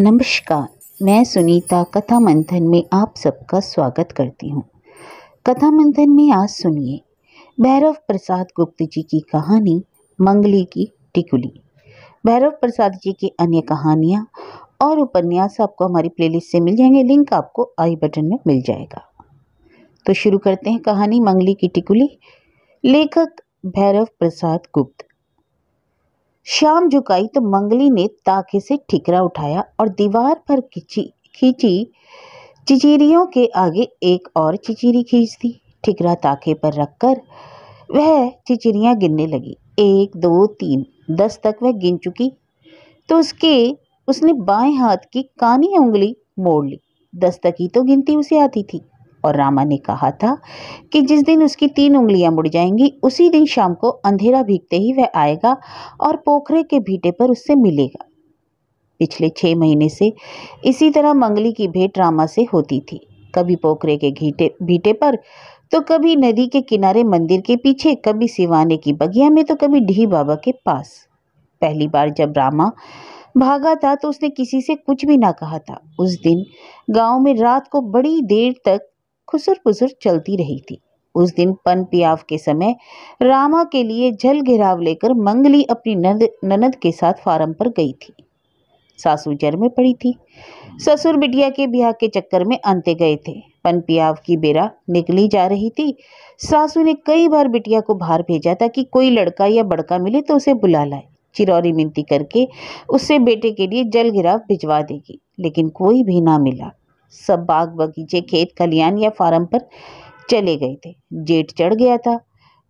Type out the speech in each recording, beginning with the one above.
नमस्कार मैं सुनीता कथा मंथन में आप सबका स्वागत करती हूँ कथा मंथन में आज सुनिए भैरव प्रसाद गुप्त जी की कहानी मंगली की टिकुली भैरव प्रसाद जी की अन्य कहानियाँ और उपन्यास आपको हमारी प्लेलिस्ट से मिल जाएंगे लिंक आपको आई बटन में मिल जाएगा तो शुरू करते हैं कहानी मंगली की टिकुली लेखक भैरव प्रसाद गुप्त शाम झुकाई तो मंगली ने ताके से ठिकरा उठाया और दीवार पर खिंची खींची चिचीरियों के आगे एक और चिचीरी खींच दी ठिकरा ताके पर रखकर वह चिचिरियाँ गिनने लगी एक दो तीन दस तक वह गिन चुकी तो उसके उसने बाएं हाथ की कानी उंगली मोड़ ली दस तक ही तो गिनती उसे आती थी और रामा ने कहा था कि जिस दिन उसकी तीन उंगलियां मुड़ जाएंगी उसी दिन शाम को अंधेरा भीगते ही वह आएगा और पोखरे के भीटे पर उससे मिलेगा पिछले छः महीने से इसी तरह मंगली की भेंट रामा से होती थी कभी पोखरे के घीटे भीटे पर तो कभी नदी के किनारे मंदिर के पीछे कभी सिवाने की बगिया में तो कभी ढी बाबा के पास पहली बार जब रामा भागा था तो उसने किसी से कुछ भी ना कहा था उस दिन गांव में रात को बड़ी देर तक खुसर पुसर चलती रही थी उस दिन पन पियाव के समय रामा के लिए जल घेराव लेकर मंगली अपनी नंद ननद के साथ फार्म पर गई थी सासू जर में पड़ी थी ससुर बिटिया के ब्याह के चक्कर में आते गए थे पन पियाव की बेरा निकली जा रही थी सासू ने कई बार बिटिया को बाहर भेजा था कि कोई लड़का या बड़का मिले तो उसे बुला लाए चिरौरी मिनती करके उससे बेटे के लिए जल घेराव भिजवा देगी लेकिन कोई भी ना मिला सब बाग बगीचे खेत खलियान या फार्म पर चले गए थे जेठ चढ़ गया था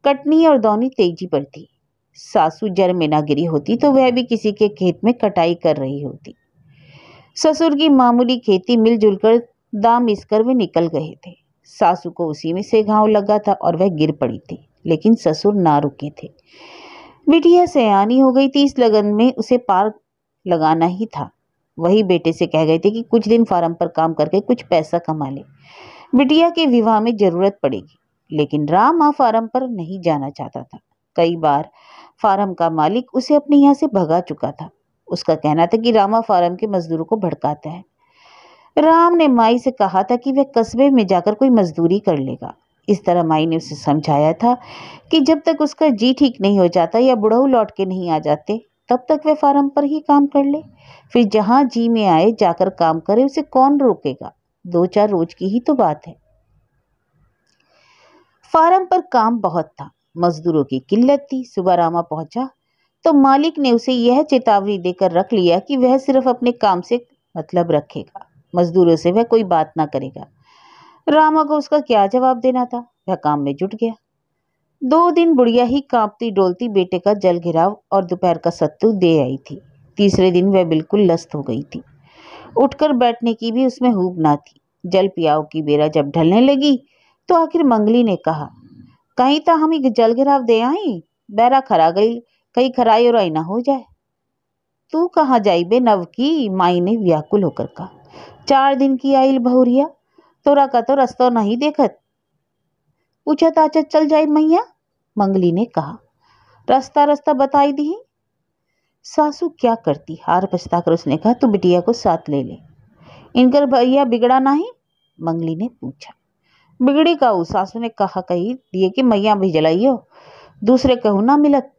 कटनी और दौनी तेजी पर थी सासू जर में ना गिरी होती तो वह भी किसी के खेत में कटाई कर रही होती ससुर की मामूली खेती मिलजुल कर दाम इसकर वे निकल गए थे सासू को उसी में से घाव लगा था और वह गिर पड़ी थी लेकिन ससुर ना रुके थे बिटिया सयानी हो गई थी इस लगन में उसे पार लगाना ही था वही बेटे से कह गए थे कि कुछ दिन फार्म पर काम करके कुछ पैसा कमा ले बिटिया के विवाह में जरूरत पड़ेगी लेकिन राम आ फार्म पर नहीं जाना चाहता था कई बार फार्म का मालिक उसे अपने यहाँ से भगा चुका था उसका कहना था कि रामा फार्म के मजदूरों को भड़काता है राम ने माई से कहा था कि वह कस्बे में जाकर कोई मजदूरी कर लेगा इस तरह माई ने उसे समझाया था कि जब तक उसका जी ठीक नहीं हो जाता या बुढ़ऊ लौट के नहीं आ जाते तब तक वह फार्म पर ही काम कर ले फिर जहां जी में आए जाकर काम करे उसे कौन रोकेगा दो चार रोज की ही तो बात है फार्म पर काम बहुत था मजदूरों की किल्लत थी सुबह रामा पहुंचा तो मालिक ने उसे यह चेतावनी देकर रख लिया कि वह सिर्फ अपने काम से मतलब रखेगा मजदूरों से वह कोई बात ना करेगा रामा को उसका क्या जवाब देना था वह काम में जुट गया दो दिन बुढ़िया ही कांपती डोलती बेटे का जल घिराव और दोपहर का सत्तू दे आई थी तीसरे दिन वह बिल्कुल लस्त हो गई थी उठकर बैठने की भी उसमें हूब ना थी जल पियाव की बेरा जब ढलने लगी तो आखिर मंगली ने कहा कहीं तो हम जल घिराव दे आई बैरा खरा गई कहीं खराई और आई ना हो जाए तू कहाँ जाई बे नव की माई ने व्याकुल होकर कहा चार दिन की आई बहुरिया तोरा का तो रस्तो नहीं देखत पूछा ताचा अच्छा, चल जाए मैया मंगली ने कहा रास्ता रास्ता बताई दी सासू क्या करती हार पछता कर उसने कहा तू बिटिया को साथ ले ले इनकर भैया बिगड़ा नहीं मंगली ने पूछा बिगड़ी का सासू ने कहा कही दिए कि मैया भी जलाइयो दूसरे कहू ना मिलत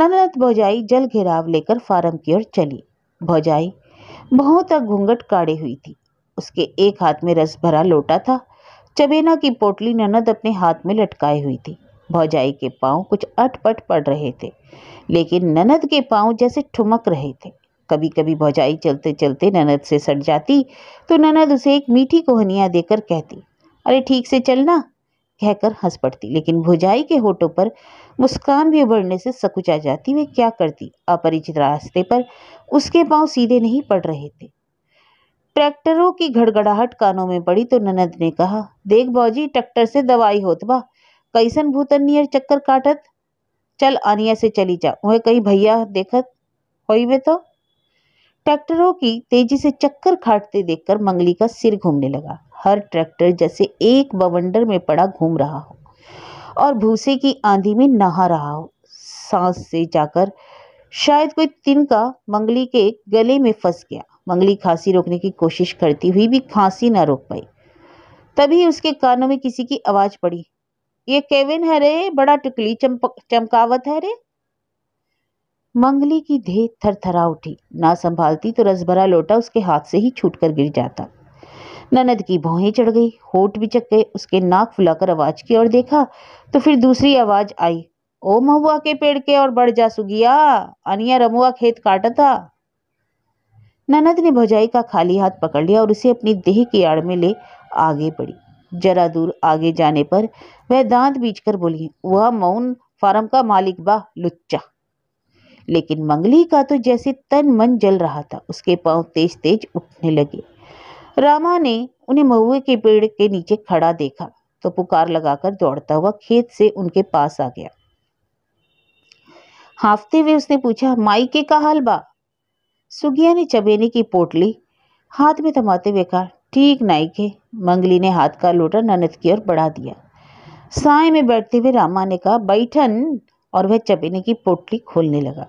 ननत भौजाई जल घेराव लेकर फार्म की ओर चली भौजाई बहुत घूंघट काड़े हुई थी उसके एक हाथ में रस भरा लोटा था चबेना की पोटली ननद अपने हाथ में लटकाई हुई थी भौजाई के पांव कुछ अटपट पड़ रहे थे लेकिन ननद के पांव जैसे ठुमक रहे थे कभी कभी भौजाई चलते चलते ननद से सट जाती तो ननद उसे एक मीठी कोहनिया देकर कहती अरे ठीक से चलना कहकर हंस पड़ती लेकिन भुजाई के होठों पर मुस्कान भी उभरने से सकुचा जाती वे क्या करती अपरिचित रास्ते पर उसके पांव सीधे नहीं पड़ रहे थे ट्रैक्टरों की घड़गड़ाहट कानों में पड़ी तो ननद ने कहा देख भौजी ट्रैक्टर से दवाई होत बा कैसन भूतन नियर चक्कर काटत चल आनिया से चली जा वह कही भैया देखत हो तो ट्रैक्टरों की तेजी से चक्कर काटते देखकर मंगली का सिर घूमने लगा हर ट्रैक्टर जैसे एक बवंडर में पड़ा घूम रहा हो और भूसे की आंधी में नहा रहा हो सांस से जाकर शायद कोई तिनका मंगली के गले में फंस गया मंगली खांसी रोकने की कोशिश करती हुई भी खांसी ना रोक पाई तभी उसके कानों में किसी की आवाज़ पड़ी ये केविन है रे बड़ा टुकली चमकावत है रे मंगली की थर थरथरा उठी ना संभालती तो रसभरा लोटा उसके हाथ से ही छूट कर गिर जाता ननद की भौहें चढ़ गई होठ चक गए उसके नाक फुलाकर आवाज की ओर देखा तो फिर दूसरी आवाज आई ओ महुआ के पेड़ के और बढ़ जा सुगिया अनिया रमुआ खेत काटा था ननद ने भजाई का खाली हाथ पकड़ लिया और उसे अपनी देह की आड़ में ले आगे बढ़ी जरा दूर आगे जाने पर वह दांत बीच कर बोली वह मौन फार्म का मालिक बा लुच्चा लेकिन मंगली का तो जैसे तन मन जल रहा था उसके पांव तेज तेज उठने लगे रामा ने उन्हें महुए के पेड़ के नीचे खड़ा देखा तो पुकार लगाकर दौड़ता हुआ खेत से उनके पास आ गया हाफते हुए उसने पूछा माई के का हाल बा सुगिया ने चबेने की पोटली हाथ में थमाते हुए कहा ठीक के मंगली ने हाथ का लोटा ननद की ओर बढ़ा दिया साय में बैठते हुए रामा ने कहा बैठन और वह चबेने की पोटली खोलने लगा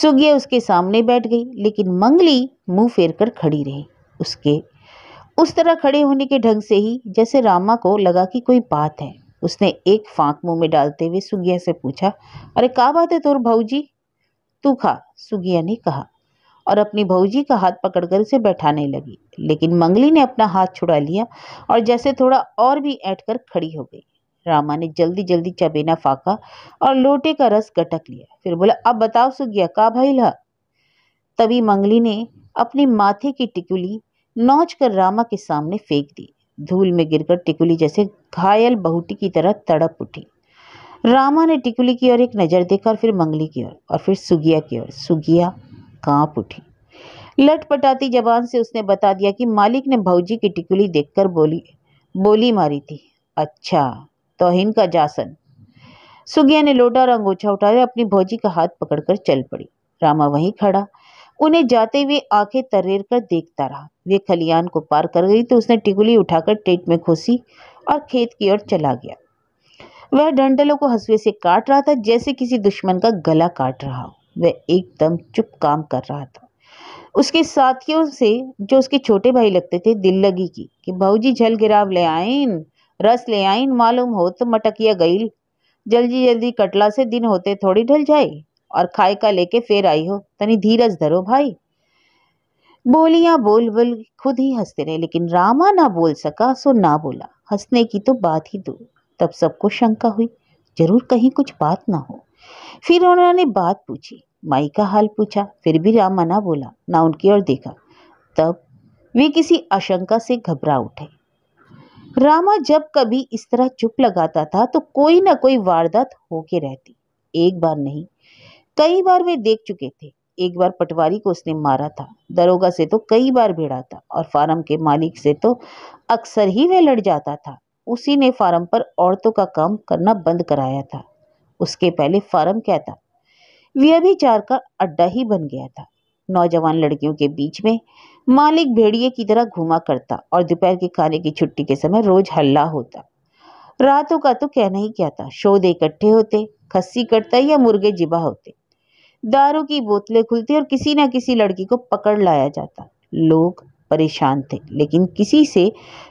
सुगिया उसके सामने बैठ गई लेकिन मंगली मुंह फेर कर खड़ी रही उसके उस तरह खड़े होने के ढंग से ही जैसे रामा को लगा कि कोई बात है उसने एक फांक मुंह में डालते हुए सुगिया से पूछा अरे का बात है तोर भाऊ जी तू खा सुगिया ने कहा और अपनी भौजी का हाथ पकड़कर उसे बैठाने लगी लेकिन मंगली ने अपना हाथ छुड़ा लिया और जैसे थोड़ा और भी ऐट कर खड़ी हो गई रामा ने जल्दी जल्दी चबेना फाका और लोटे का रस गटक लिया फिर बोला अब बताओ सुगिया का भाई ला तभी मंगली ने अपने माथे की टिकुली नौच कर रामा के सामने फेंक दी धूल में गिरकर टिकुली जैसे घायल बहुटी की तरह तड़प उठी रामा ने टिकुली की ओर एक नज़र देखा और फिर मंगली की ओर और फिर सुगिया की ओर सुगिया कांप उठी लटपटाती जबान से उसने बता दिया कि मालिक ने भौजी की टिकुली देखकर बोली बोली मारी थी अच्छा तोहिन का जासन सुगिया ने लोटा और अंगोछा उठाया अपनी भौजी का हाथ पकड़कर चल पड़ी रामा वहीं खड़ा उन्हें जाते हुए आंखें तरेर कर देखता रहा वे खलियान को पार कर गई तो उसने टिकुली उठाकर टेट में घुसी और खेत की ओर चला गया वह डंडलों को हंसुए से काट रहा था जैसे किसी दुश्मन का गला काट रहा हो वह एकदम चुप काम कर रहा था उसके साथियों से जो उसके छोटे भाई लगते थे दिल लगी की कि भाऊजी झल गिराव ले आइन रस ले आइन मालूम हो तो मटकिया गई जल्दी जल्दी कटला से दिन होते थोड़ी ढल जाए और खाए का लेके फिर आई हो तनी धीरज धरो भाई बोलिया बोल बोल खुद ही हंसते रहे लेकिन रामा ना बोल सका सो ना बोला हंसने की तो बात ही दूर तब सबको शंका हुई जरूर कहीं कुछ बात ना हो फिर उन्होंने बात पूछी माई का हाल पूछा फिर भी राम मना बोला ना उनकी ओर देखा तब वे किसी आशंका से घबरा उठे रामा जब कभी इस तरह चुप लगाता था तो कोई ना कोई वारदात होके रहती एक बार नहीं कई बार वे देख चुके थे एक बार पटवारी को उसने मारा था दरोगा से तो कई बार भिड़ा था और फार्म के मालिक से तो अक्सर ही वह लड़ जाता था उसी ने फार्म पर औरतों का काम करना बंद कराया था उसके पहले फार्म कहता व्यभिचार का अड्डा ही बन गया था नौजवान लड़कियों के बीच में मालिक भेड़िए की तरह घूमा करता और दोपहर के खाने की छुट्टी के समय रोज हल्ला होता रातों का तो कहना ही क्या था शोधे इकट्ठे होते खस्सी कटता या मुर्गे जिबा होते दारू की बोतलें खुलती और किसी न किसी लड़की को पकड़ लाया जाता लोग परेशान थे लेकिन किसी से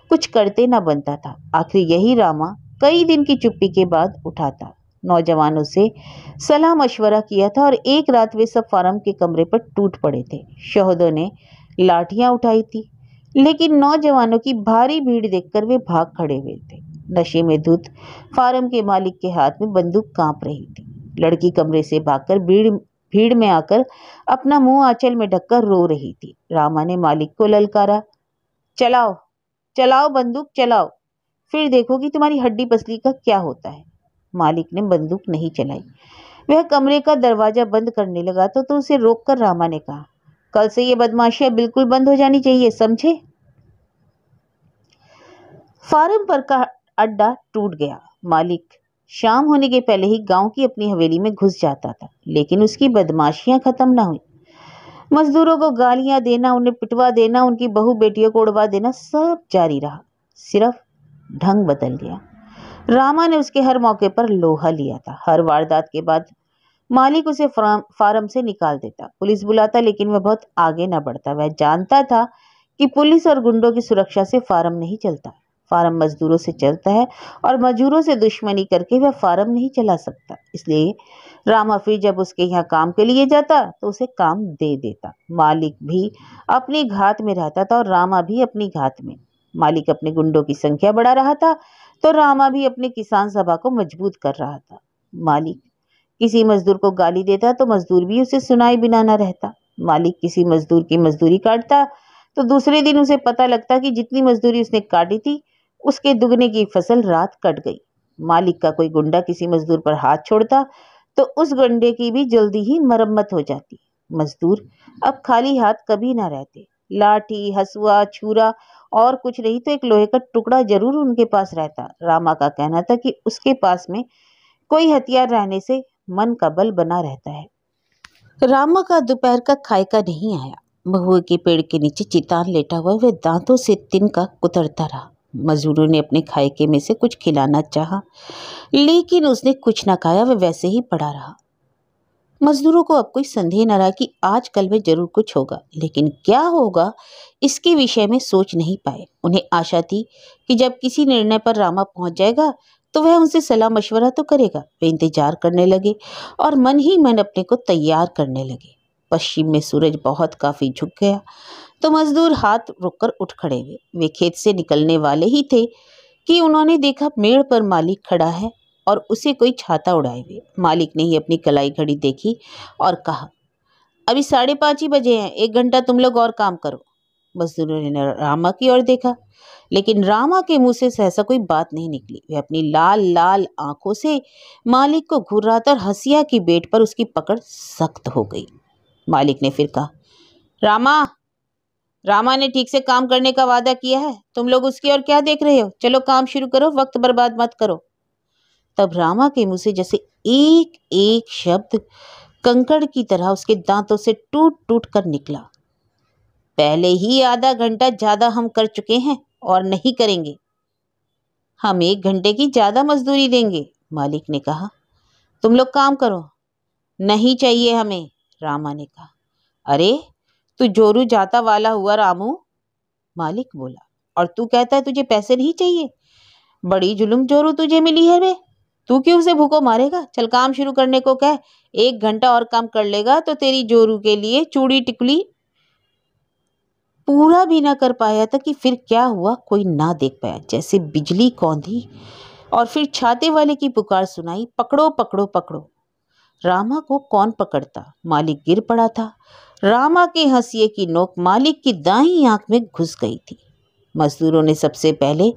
कुछ करते न बनता था आखिर यही रामा कई दिन की चुप्पी के बाद उठाता नौजवानों से सलाह मशवरा किया था और एक रात वे सब फार्म के कमरे पर टूट पड़े थे शहदों ने लाठियां उठाई थी लेकिन नौजवानों की भारी भीड़ देखकर वे भाग खड़े हुए थे नशे में धुत फार्म के मालिक के हाथ में बंदूक कांप रही थी लड़की कमरे से भागकर भीड़ भीड़ में आकर अपना मुंह आंचल में ढककर रो रही थी रामा ने मालिक को ललकारा चलाओ चलाओ बंदूक चलाओ फिर देखो कि तुम्हारी हड्डी पसली का क्या होता है मालिक ने बंदूक नहीं चलाई वह कमरे का दरवाज़ा बंद करने लगा तो, तो उसे रोक कर रामा ने कहा कल से ये बदमाशियां बिल्कुल बंद हो जानी चाहिए समझे फार्म पर का अड्डा टूट गया मालिक शाम होने के पहले ही गांव की अपनी हवेली में घुस जाता था लेकिन उसकी बदमाशियां खत्म ना हुई मजदूरों को गालियां देना उन्हें पिटवा देना उनकी बहू बेटियों को उड़वा देना सब जारी रहा सिर्फ ढंग बदल गया रामा ने उसके हर मौके पर लोहा लिया था हर वारदात के बाद मालिक उसे फार्म से निकाल देता पुलिस बुलाता लेकिन वह बहुत आगे न बढ़ता वह जानता था कि पुलिस और गुंडों की सुरक्षा से फार्म नहीं चलता फार्म मजदूरों से चलता है और मजदूरों से दुश्मनी करके वह फार्म नहीं चला सकता इसलिए रामा फिर जब उसके यहाँ काम के लिए जाता तो उसे काम दे देता मालिक भी अपनी घात में रहता था और रामा भी अपनी घात में मालिक अपने गुंडों की संख्या बढ़ा रहा था तो रामा भी अपने किसान सभा को मजबूत कर रहा था मालिक किसी मजदूर को गाली देता तो मजदूर भी उसे सुनाई बिना न रहता मालिक किसी मजदूर की मजदूरी काटता तो दूसरे दिन उसे पता लगता कि जितनी मजदूरी उसने काटी थी उसके दुगने की फसल रात कट गई मालिक का कोई गुंडा किसी मजदूर पर हाथ छोड़ता तो उस गुंडे की भी जल्दी ही मरम्मत हो जाती मजदूर अब खाली हाथ कभी ना रहते लाठी हसुआ छुरा और कुछ नहीं तो एक लोहे का टुकड़ा जरूर उनके पास रहता रामा का कहना था कि उसके पास में कोई हथियार रहने से मन का बल बना रहता है रामा का दोपहर का खायका नहीं आया महुए के पेड़ के नीचे चितान लेटा हुआ वह दांतों से तिनका कुतरता रहा मजदूरों ने अपने खायके में से कुछ खिलाना चाहा लेकिन उसने कुछ ना खाया वह वैसे ही पड़ा रहा मजदूरों को अब कोई संदेह न रहा कि आज कल में जरूर कुछ होगा लेकिन क्या होगा इसके विषय में सोच नहीं पाए उन्हें आशा थी कि जब किसी निर्णय पर रामा पहुंच जाएगा तो वह उनसे सलाह मशवरा तो करेगा वे इंतजार करने लगे और मन ही मन अपने को तैयार करने लगे पश्चिम में सूरज बहुत काफ़ी झुक गया तो मजदूर हाथ रोककर उठ खड़े हुए वे खेत से निकलने वाले ही थे कि उन्होंने देखा मेड़ पर मालिक खड़ा है और उसे कोई छाता उड़ाए हुए मालिक ने ही अपनी कलाई घड़ी देखी और कहा अभी साढ़े पाँच ही बजे हैं एक घंटा तुम लोग और काम करो मजदूरों ने रामा की ओर देखा लेकिन रामा के मुंह से सहसा कोई बात नहीं निकली वे अपनी लाल लाल आंखों से मालिक को घूर रहा था और हसिया की बेट पर उसकी पकड़ सख्त हो गई मालिक ने फिर कहा रामा रामा ने ठीक से काम करने का वादा किया है तुम लोग उसकी ओर क्या देख रहे हो चलो काम शुरू करो वक्त बर्बाद मत करो तब रामा के मुंह से जैसे एक एक शब्द कंकड़ की तरह उसके दांतों से टूट टूट कर निकला पहले ही आधा घंटा ज़्यादा हम कर चुके हैं और नहीं करेंगे हम एक घंटे की ज़्यादा मजदूरी देंगे मालिक ने कहा तुम लोग काम करो नहीं चाहिए हमें रामा ने कहा अरे तू जोरू जाता वाला हुआ रामू मालिक बोला और तू कहता है तुझे पैसे नहीं चाहिए बड़ी जुलुम जोरू तुझे मिली है वे तू क्यों उसे भूखो मारेगा चल काम शुरू करने को कह एक घंटा और काम कर लेगा तो तेरी जोरू के लिए चूड़ी टिकली पूरा भी ना कर पाया था कि फिर क्या हुआ कोई ना देख पाया जैसे बिजली कौंधी और फिर छाते वाले की पुकार सुनाई पकड़ो पकड़ो पकड़ो रामा को कौन पकड़ता मालिक गिर पड़ा था रामा के हंसी की नोक मालिक की दाई आंख में घुस गई थी मजदूरों ने सबसे पहले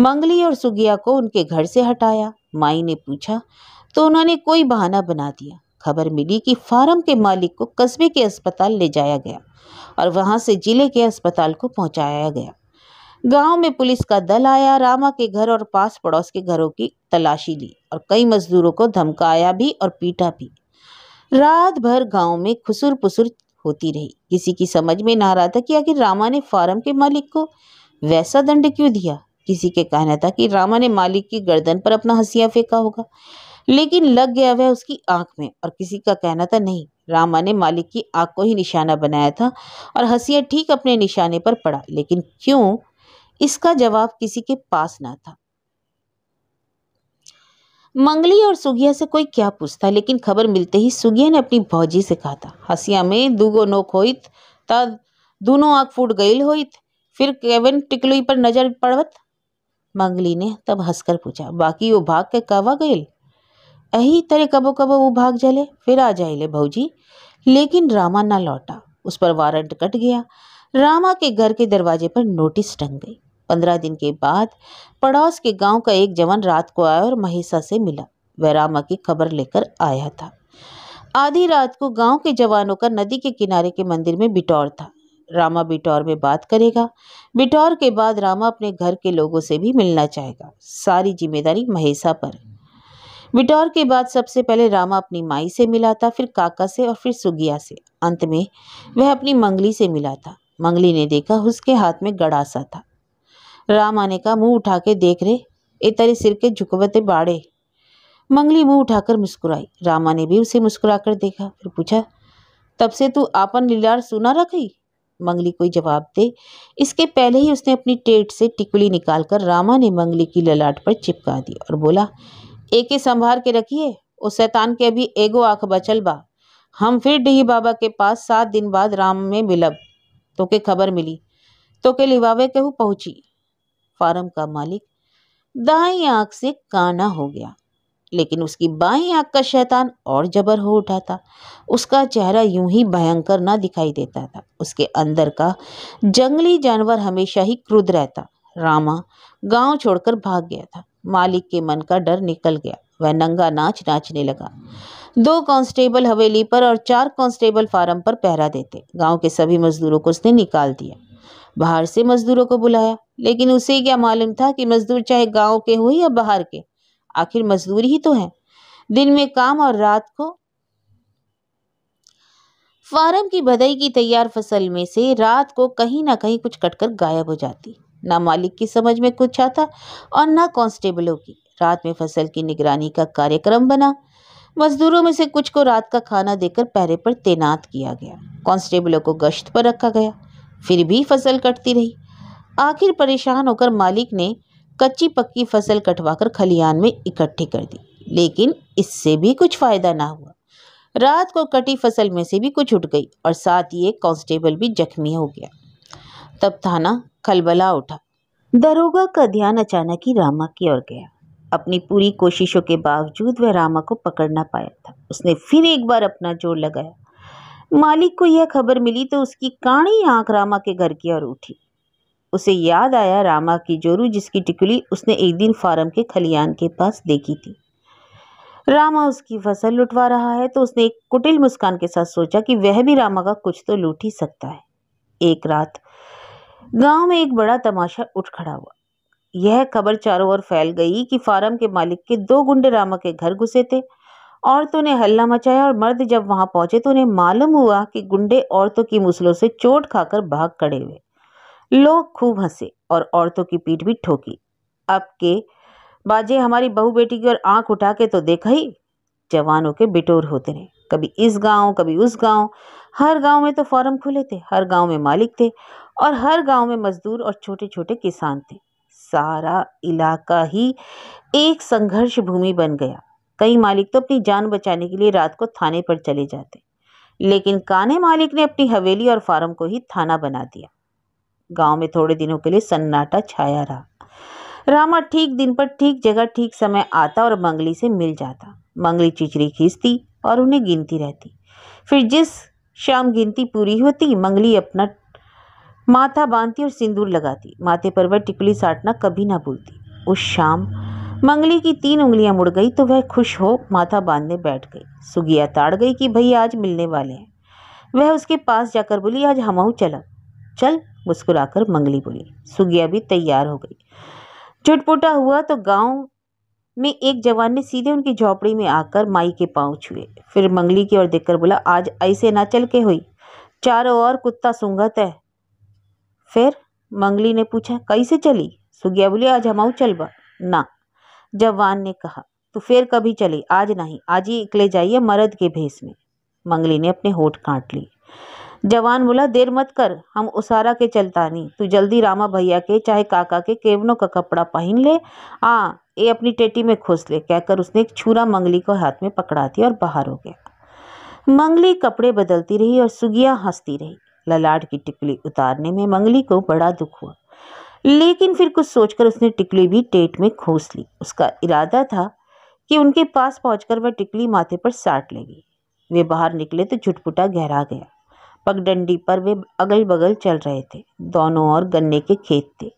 मंगली और सुगिया को उनके घर से हटाया माई ने पूछा तो उन्होंने कोई बहाना बना दिया खबर मिली कि फार्म के मालिक को कस्बे के अस्पताल ले जाया गया और वहाँ से जिले के अस्पताल को पहुँचाया गया गांव में पुलिस का दल आया रामा के घर और पास पड़ोस के घरों की तलाशी ली और कई मजदूरों को धमकाया भी और पीटा भी रात भर गांव में खुसुर पुसुर होती रही किसी की समझ में ना रहा था कि आखिर रामा ने फार्म के मालिक को वैसा दंड क्यों दिया किसी के कहना था कि रामा ने मालिक की गर्दन पर अपना हसिया फेंका होगा लेकिन लग गया वह उसकी आंख में और किसी का कहना था नहीं रामा ने मालिक की आंख को ही निशाना बनाया था और हसिया ठीक अपने निशाने पर पड़ा लेकिन क्यों इसका जवाब किसी के पास ना था मंगली और सुगिया से कोई क्या पूछता लेकिन खबर मिलते ही सुगिया ने अपनी भौजी से कहा था हसिया में दूगो नोक हो दोनों आँख फूट गई हो फिर केवन टिकलोई पर नजर पड़वत मंगली ने तब हंसकर पूछा बाकी वो भाग के कहवा गए अही तरह कबो कबो वो भाग जले फिर आ ले भाजी लेकिन रामा ना लौटा उस पर वारंट कट गया रामा के घर के दरवाजे पर नोटिस टंग गई पंद्रह दिन के बाद पड़ोस के गांव का एक जवान रात को आया और महेशा से मिला वह रामा की खबर लेकर आया था आधी रात को गांव के जवानों का नदी के किनारे के मंदिर में बिटौर था रामा बिटौर में बात करेगा बिटौर के बाद रामा अपने घर के लोगों से भी मिलना चाहेगा सारी जिम्मेदारी महेशा पर है बिटौर के बाद सबसे पहले रामा अपनी माई से मिला था फिर काका से और फिर सुगिया से अंत में वह अपनी मंगली से मिला था मंगली ने देखा उसके हाथ में गड़ासा था रामा ने कहा मुंह उठा के देख रहे ए तेरे सिर के झुकवते बाड़े मंगली मुंह उठाकर मुस्कुराई रामा ने भी उसे मुस्कुराकर देखा फिर पूछा तब से तू आपन लीलार सुना रखी मंगली कोई जवाब दे इसके पहले ही उसने अपनी टेट से टिकुली निकालकर रामा ने मंगली की ललाट पर चिपका दी और बोला एक ही संभार के रखिए उस शैतान के अभी एगो आंख बचल बा हम फिर डही बाबा के पास सात दिन बाद राम में मिलब तो के खबर मिली तो के लिवावे केहू पहुंची फार्म का मालिक दाई आंख से काना हो गया लेकिन उसकी बाई आँख का शैतान और जबर हो उठा था उसका चेहरा यूं ही भयंकर ना दिखाई देता था उसके अंदर का जंगली जानवर हमेशा ही क्रुद्ध रहता रामा गांव छोड़कर भाग गया था मालिक के मन का डर निकल गया वह नंगा नाच नाचने लगा दो कांस्टेबल हवेली पर और चार कांस्टेबल फार्म पर पहरा देते गांव के सभी मजदूरों को उसने निकाल दिया बाहर से मजदूरों को बुलाया लेकिन उसे क्या मालूम था कि मजदूर चाहे गांव के हो या बाहर के आखिर मजदूरी ही तो है दिन में काम और रात को फार्म की बधाई की तैयार फसल में से रात को कहीं ना कहीं कुछ कटकर गायब हो जाती ना मालिक की समझ में कुछ आता और ना कांस्टेबलों की रात में फसल की निगरानी का कार्यक्रम बना मजदूरों में से कुछ को रात का खाना देकर पहरे पर तैनात किया गया कांस्टेबलों को गश्त पर रखा गया फिर भी फसल कटती रही आखिर परेशान होकर मालिक ने कच्ची पक्की फसल कटवाकर खलियान में इकट्ठी कर दी लेकिन इससे भी कुछ फ़ायदा ना हुआ रात को कटी फसल में से भी कुछ उठ गई और साथ ही एक कांस्टेबल भी जख्मी हो गया तब थाना खलबला उठा दरोगा का ध्यान अचानक ही रामा की ओर गया अपनी पूरी कोशिशों के बावजूद वह रामा को पकड़ ना पाया था उसने फिर एक बार अपना जोर लगाया मालिक को यह खबर मिली तो उसकी काणी आंख रामा के घर की ओर उठी उसे याद आया रामा की जोरू जिसकी टिकुली उसने एक दिन फार्म के खलियान के पास देखी थी रामा उसकी फसल लुटवा रहा है तो उसने एक कुटिल मुस्कान के साथ सोचा कि वह भी रामा का कुछ तो लूट ही सकता है एक रात गांव में एक बड़ा तमाशा उठ खड़ा हुआ यह खबर चारों ओर फैल गई कि फार्म के मालिक के दो गुंडे रामा के घर घुसे थे औरतों ने हल्ला मचाया और मर्द जब वहां पहुंचे तो उन्हें मालूम हुआ कि गुंडे औरतों की मुसलों से चोट खाकर भाग खड़े हुए लोग खूब हंसे और औरतों की पीठ भी ठोकी अब के बाजे हमारी बहू बेटी की ओर आंख उठा के तो देखा ही जवानों के बिटोर होते रहे कभी इस गांव कभी उस गांव हर गांव में तो फॉर्म खुले थे हर गांव में मालिक थे और हर गांव में मजदूर और छोटे छोटे किसान थे सारा इलाका ही एक संघर्ष भूमि बन गया कई मालिक तो अपनी जान बचाने के लिए रात को थाने पर चले जाते लेकिन काने मालिक ने अपनी हवेली और फार्म को ही थाना बना दिया गांव में थोड़े दिनों के लिए सन्नाटा छाया रहा रामा ठीक दिन पर ठीक जगह ठीक समय आता और मंगली से मिल जाता मंगली चिचरी खींचती और उन्हें गिनती रहती फिर जिस शाम गिनती पूरी होती मंगली अपना माथा बांधती और सिंदूर लगाती माथे पर वह टिकली साटना कभी ना भूलती उस शाम मंगली की तीन उंगलियां मुड़ गई तो वह खुश हो माथा बांधने बैठ गई सुगिया ताड़ गई कि भई आज मिलने वाले हैं वह उसके पास जाकर बोली आज हमाऊ चला चल मुस्कुराकर मंगली बोली सुगिया भी तैयार हो गई चुटपुटा हुआ तो गांव में एक जवान ने सीधे उनकी झोपड़ी में आकर माई के पाँव छुए फिर मंगली की ओर देखकर बोला आज ऐसे ना चल के हुई चारों ओर कुत्ता सुंगत है फिर मंगली ने पूछा कैसे चली सुगिया बोली आज हम चलबा ना जवान ने कहा तो फिर कभी चली आज नहीं आज ही इकले जाइए मर्द के भेस में मंगली ने अपने होठ काट लिए जवान बोला देर मत कर हम उसारा के चलतानी तू जल्दी रामा भैया के चाहे काका के केवनों का कपड़ा पहन ले आ हाँ, ये अपनी टेटी में खोस ले कहकर उसने एक छुरा मंगली को हाथ में पकड़ा दिया और बाहर हो गया मंगली कपड़े बदलती रही और सुगिया हंसती रही ललाट की टिकली उतारने में मंगली को बड़ा दुख हुआ लेकिन फिर कुछ सोचकर उसने टिकली भी टेट में खोस ली उसका इरादा था कि उनके पास पहुंचकर वह टिकली माथे पर साट लेगी वे बाहर निकले तो झुटपुटा गहरा गया पगडंडी पर वे अगल बगल चल रहे थे दोनों ओर गन्ने के खेत थे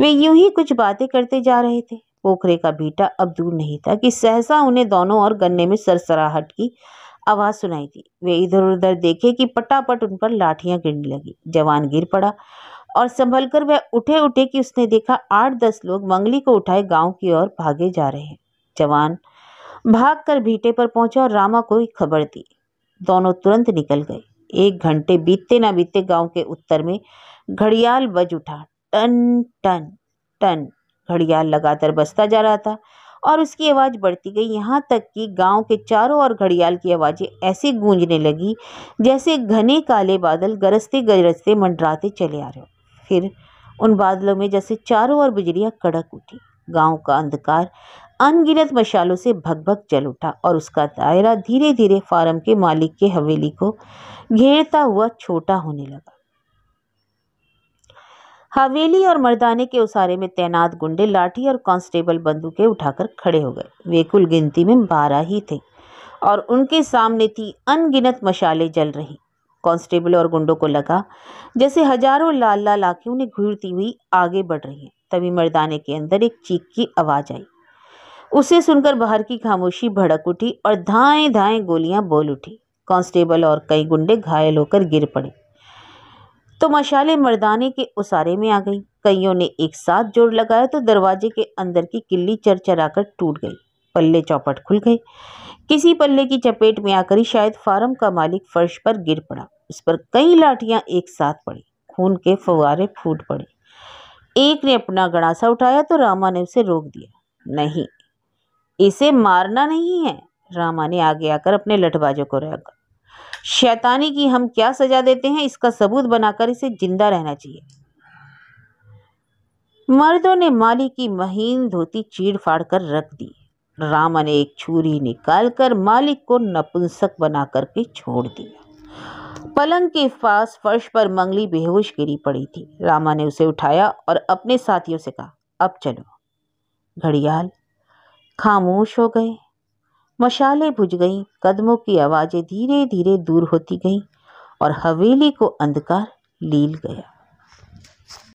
वे यूं ही कुछ बातें करते जा रहे थे पोखरे का बेटा अब दूर नहीं था कि सहसा उन्हें दोनों ओर गन्ने में सरसराहट की आवाज़ सुनाई थी वे इधर उधर देखे कि पटापट उन पर लाठियां गिरने लगी जवान गिर पड़ा और संभल कर वह उठे उठे कि उसने देखा आठ दस लोग मंगली को उठाए गांव की ओर भागे जा रहे हैं जवान भाग कर भीटे पर पहुंचा और रामा को खबर दी दोनों तुरंत निकल गए एक घंटे बीतते ना बीतते गांव के उत्तर में घड़ियाल बज उठा टन टन टन घड़ियाल लगातार बजता जा रहा था और उसकी आवाज़ बढ़ती गई यहाँ तक कि गांव के चारों ओर घड़ियाल की आवाज़ें ऐसे गूंजने लगी जैसे घने काले बादल गरजते गरजते मंडराते चले आ रहे हो फिर उन बादलों में जैसे चारों ओर बिजलियाँ कड़क उठी गांव का अंधकार अनगिनत मशालों से भगभग जल उठा और उसका दायरा धीरे धीरे फार्म के मालिक के हवेली को घेरता हुआ छोटा होने लगा हवेली और मर्दाने के उसारे में तैनात गुंडे लाठी और कांस्टेबल बंदूकें उठाकर खड़े हो गए वे कुल गिनती में बारह ही थे और उनके सामने थी अनगिनत मशाले जल रही कांस्टेबल और गुंडों को लगा जैसे हजारों लाल लाल आंखें उन्हें घूरती हुई आगे बढ़ रही हैं तभी मर्दाने के अंदर एक चीख की आवाज़ आई उसे सुनकर बाहर की खामोशी भड़क उठी और धाएं धाएं गोलियां बोल उठी कांस्टेबल और कई गुंडे घायल होकर गिर पड़े तो मशाले मर्दाने के उसारे में आ गई कईयों ने एक साथ जोड़ लगाया तो दरवाजे के अंदर की किल्ली चरचराकर टूट गई पल्ले चौपट खुल गए किसी पल्ले की चपेट में आकर ही शायद फार्म का मालिक फर्श पर गिर पड़ा उस पर कई लाठियां एक साथ पड़ी खून के फवारे फूट पड़े एक ने अपना गड़ासा उठाया तो रामा ने उसे रोक दिया नहीं इसे मारना नहीं है रामा ने आगे आकर अपने लठबाजों को रखा शैतानी की हम क्या सजा देते हैं इसका सबूत बनाकर इसे जिंदा रहना चाहिए मर्दों ने माली की महीन धोती चीड़ फाड़ कर रख दी रामा ने एक छुरी निकालकर मालिक को नपुंसक बना करके छोड़ दिया पलंग के पास फर्श पर मंगली बेहोश गिरी पड़ी थी रामा ने उसे उठाया और अपने साथियों से कहा अब चलो घड़ियाल खामोश हो गए मशालें बुझ गईं कदमों की आवाज़ें धीरे धीरे दूर होती गईं और हवेली को अंधकार लील गया